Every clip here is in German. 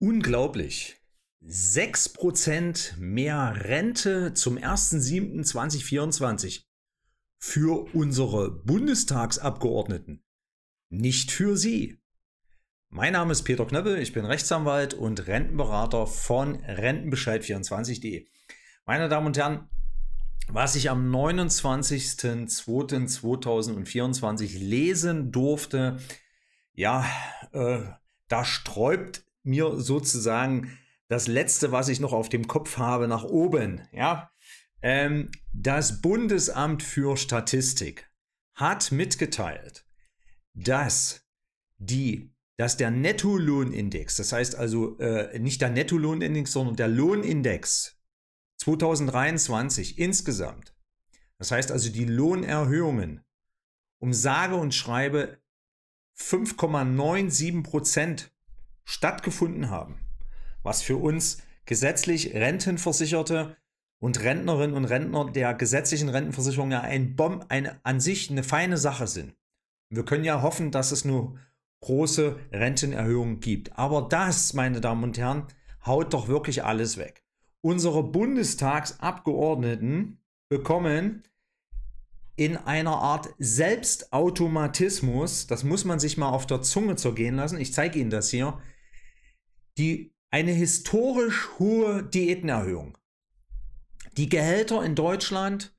Unglaublich. 6% mehr Rente zum 1.7.2024 für unsere Bundestagsabgeordneten, nicht für Sie. Mein Name ist Peter Knöppel, ich bin Rechtsanwalt und Rentenberater von Rentenbescheid24.de. Meine Damen und Herren, was ich am 29.02.2024 lesen durfte, ja, äh, da sträubt mir sozusagen das letzte, was ich noch auf dem Kopf habe, nach oben. Ja? Ähm, das Bundesamt für Statistik hat mitgeteilt, dass die dass der Nettolohnindex, das heißt also äh, nicht der Nettolohnindex, sondern der Lohnindex 2023 insgesamt, das heißt also die Lohnerhöhungen um sage und schreibe 5,97 Prozent stattgefunden haben, was für uns gesetzlich Rentenversicherte und Rentnerinnen und Rentner der gesetzlichen Rentenversicherung ja ein Bomb, eine, an sich eine feine Sache sind. Wir können ja hoffen, dass es nur große Rentenerhöhungen gibt. Aber das, meine Damen und Herren, haut doch wirklich alles weg. Unsere Bundestagsabgeordneten bekommen in einer Art Selbstautomatismus, das muss man sich mal auf der Zunge zergehen lassen, ich zeige Ihnen das hier, die, eine historisch hohe Diätenerhöhung. Die Gehälter in Deutschland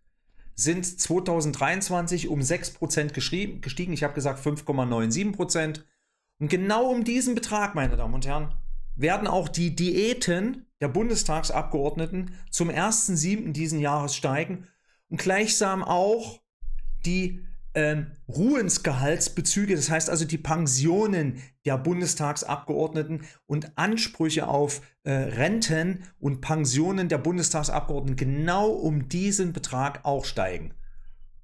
sind 2023 um 6% gestiegen. Ich habe gesagt 5,97%. Und genau um diesen Betrag, meine Damen und Herren, werden auch die Diäten der Bundestagsabgeordneten zum 1.7. diesen Jahres steigen und gleichsam auch die ähm, Ruhensgehaltsbezüge, das heißt also die Pensionen der Bundestagsabgeordneten und Ansprüche auf äh, Renten und Pensionen der Bundestagsabgeordneten genau um diesen Betrag auch steigen.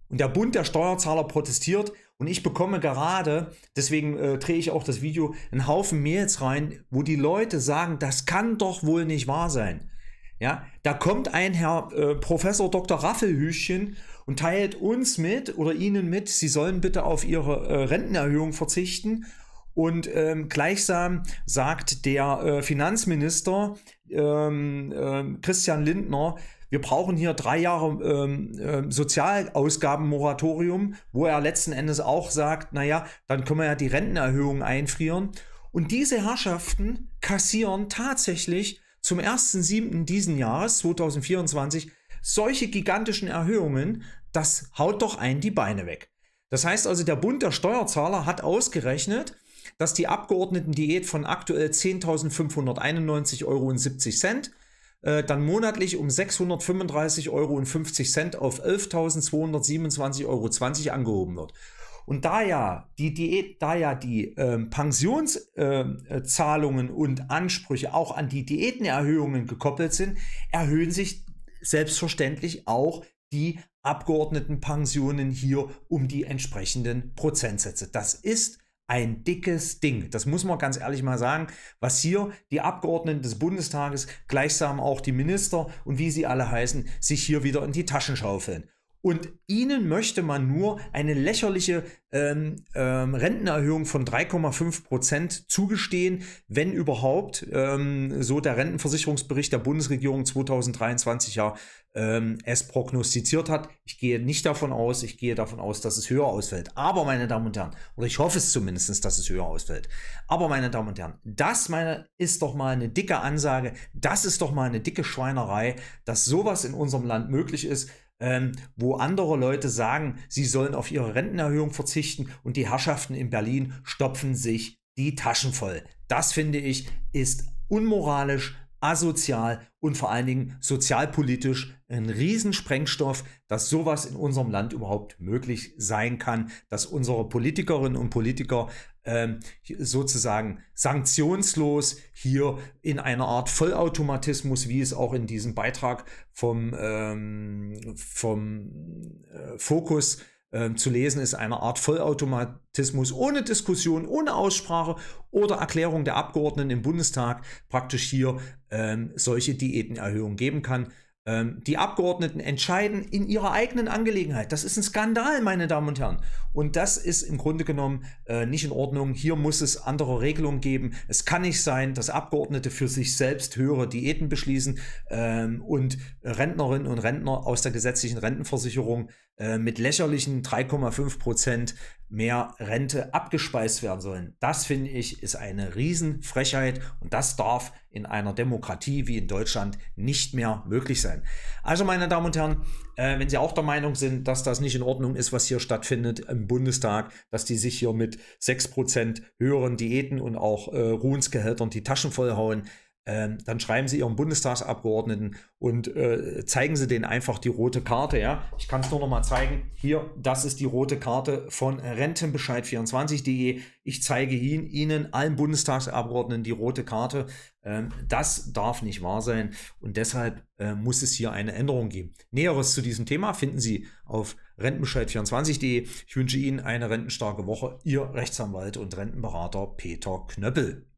Und der Bund der Steuerzahler protestiert und ich bekomme gerade, deswegen äh, drehe ich auch das Video, einen Haufen Mails rein, wo die Leute sagen, das kann doch wohl nicht wahr sein. Ja, da kommt ein Herr äh, Professor Dr. Raffelhüschchen und teilt uns mit oder Ihnen mit, Sie sollen bitte auf Ihre äh, Rentenerhöhung verzichten. Und ähm, gleichsam sagt der äh, Finanzminister ähm, ähm Christian Lindner, wir brauchen hier drei Jahre ähm, ähm Sozialausgabenmoratorium, wo er letzten Endes auch sagt, naja, dann können wir ja die Rentenerhöhung einfrieren. Und diese Herrschaften kassieren tatsächlich zum 1.7. diesen Jahres 2024 solche gigantischen Erhöhungen, das haut doch einen die Beine weg. Das heißt also, der Bund der Steuerzahler hat ausgerechnet, dass die Abgeordnetendiät von aktuell 10.591,70 Euro äh, dann monatlich um 635,50 Euro auf 11.227,20 Euro angehoben wird. Und da ja die Diät, da ja die ähm, Pensionszahlungen ähm, äh, und Ansprüche auch an die Diätenerhöhungen gekoppelt sind, erhöhen sich selbstverständlich auch die Abgeordnetenpensionen hier um die entsprechenden Prozentsätze. Das ist ein dickes Ding. Das muss man ganz ehrlich mal sagen, was hier die Abgeordneten des Bundestages, gleichsam auch die Minister und wie sie alle heißen, sich hier wieder in die Taschen schaufeln. Und ihnen möchte man nur eine lächerliche ähm, ähm, Rentenerhöhung von 3,5 Prozent zugestehen, wenn überhaupt, ähm, so der Rentenversicherungsbericht der Bundesregierung 2023 ja ähm, es prognostiziert hat. Ich gehe nicht davon aus, ich gehe davon aus, dass es höher ausfällt. Aber meine Damen und Herren, oder ich hoffe es zumindest, dass es höher ausfällt. Aber meine Damen und Herren, das meine, ist doch mal eine dicke Ansage, das ist doch mal eine dicke Schweinerei, dass sowas in unserem Land möglich ist ähm, wo andere Leute sagen, sie sollen auf ihre Rentenerhöhung verzichten und die Herrschaften in Berlin stopfen sich die Taschen voll. Das finde ich ist unmoralisch, asozial und vor allen Dingen sozialpolitisch ein Riesensprengstoff, dass sowas in unserem Land überhaupt möglich sein kann, dass unsere Politikerinnen und Politiker ähm, sozusagen sanktionslos hier in einer Art Vollautomatismus, wie es auch in diesem Beitrag vom, ähm, vom äh, Fokus äh, zu lesen ist, eine Art Vollautomatismus ohne Diskussion, ohne Aussprache oder Erklärung der Abgeordneten im Bundestag praktisch hier ähm, solche Diätenerhöhungen geben kann. Ähm, die Abgeordneten entscheiden in ihrer eigenen Angelegenheit. Das ist ein Skandal, meine Damen und Herren. Und das ist im Grunde genommen äh, nicht in Ordnung. Hier muss es andere Regelungen geben. Es kann nicht sein, dass Abgeordnete für sich selbst höhere Diäten beschließen ähm, und Rentnerinnen und Rentner aus der gesetzlichen Rentenversicherung äh, mit lächerlichen 3,5 Prozent mehr Rente abgespeist werden sollen. Das finde ich ist eine Riesenfrechheit und das darf in einer Demokratie wie in Deutschland nicht mehr möglich sein. Also meine Damen und Herren, äh, wenn Sie auch der Meinung sind, dass das nicht in Ordnung ist, was hier stattfindet im Bundestag, dass die sich hier mit 6% höheren Diäten und auch äh, Ruhensgehältern die Taschen vollhauen, ähm, dann schreiben Sie Ihrem Bundestagsabgeordneten und äh, zeigen Sie denen einfach die rote Karte. Ja? Ich kann es nur noch mal zeigen. Hier, das ist die rote Karte von Rentenbescheid24.de. Ich zeige Ihnen, Ihnen, allen Bundestagsabgeordneten die rote Karte. Ähm, das darf nicht wahr sein und deshalb äh, muss es hier eine Änderung geben. Näheres zu diesem Thema finden Sie auf rentenbescheid24.de. Ich wünsche Ihnen eine rentenstarke Woche. Ihr Rechtsanwalt und Rentenberater Peter Knöppel.